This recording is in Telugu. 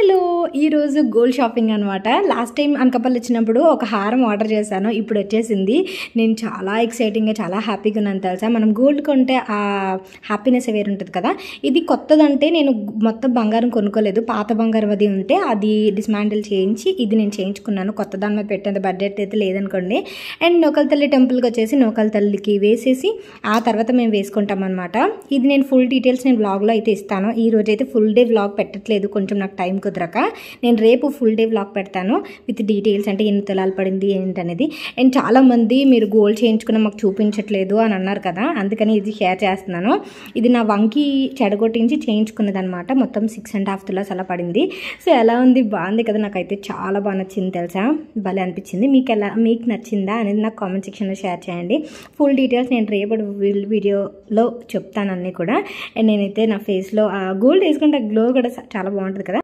హలో ఈరోజు గోల్డ్ షాపింగ్ అనమాట లాస్ట్ టైం అనకపల్లి వచ్చినప్పుడు ఒక హారం ఆర్డర్ చేశాను ఇప్పుడు వచ్చేసింది నేను చాలా ఎక్సైటింగ్గా చాలా హ్యాపీగా ఉన్నాను తెలుసా మనం గోల్డ్ కొంటే ఆ హ్యాపీనెస్ వేరు ఉంటుంది కదా ఇది కొత్తదంటే నేను మొత్తం బంగారం కొనుక్కోలేదు పాత బంగారం అది ఉంటే అది డిస్మాండిల్ చేయించి ఇది నేను చేయించుకున్నాను కొత్త దాని మీద పెట్టేంత బడ్జెట్ అయితే లేదనుకోండి అండ్ నోకల్ టెంపుల్కి వచ్చేసి నోకల్ వేసేసి ఆ తర్వాత మేము వేసుకుంటాం అనమాట ఇది నేను ఫుల్ డీటెయిల్స్ నేను బ్లాగ్లో అయితే ఇస్తాను ఈ రోజు అయితే ఫుల్ డే బ్లాగ్ పెట్టట్లేదు కొంచెం నాకు టైం కుదరక నేను రేపు ఫుల్ డే బ్లాగ్ పెడతాను విత్ డీటెయిల్స్ అంటే ఎన్ని తులాలు పడింది ఏంటనేది అండ్ చాలామంది మీరు గోల్డ్ చేయించుకున్న మాకు చూపించట్లేదు అని అన్నారు కదా అందుకని ఇది షేర్ చేస్తున్నాను ఇది నా వంకి చెడగొట్టించి చేయించుకున్నది అనమాట మొత్తం సిక్స్ అండ్ హాఫ్ తులాస్ అలా పడింది సో ఎలా ఉంది బాగుంది కదా నాకైతే చాలా బాగా నచ్చింది తెలుసా భలే అనిపించింది మీకు ఎలా మీకు నచ్చిందా అనేది నాకు కామెంట్ సెక్షన్లో షేర్ చేయండి ఫుల్ డీటెయిల్స్ నేను రేపటి వీడియోలో చెప్తాను అన్నీ కూడా అండ్ నేనైతే నా ఫేస్లో గోల్డ్ వేసుకుంటే గ్లో కూడా చాలా బాగుంటుంది కదా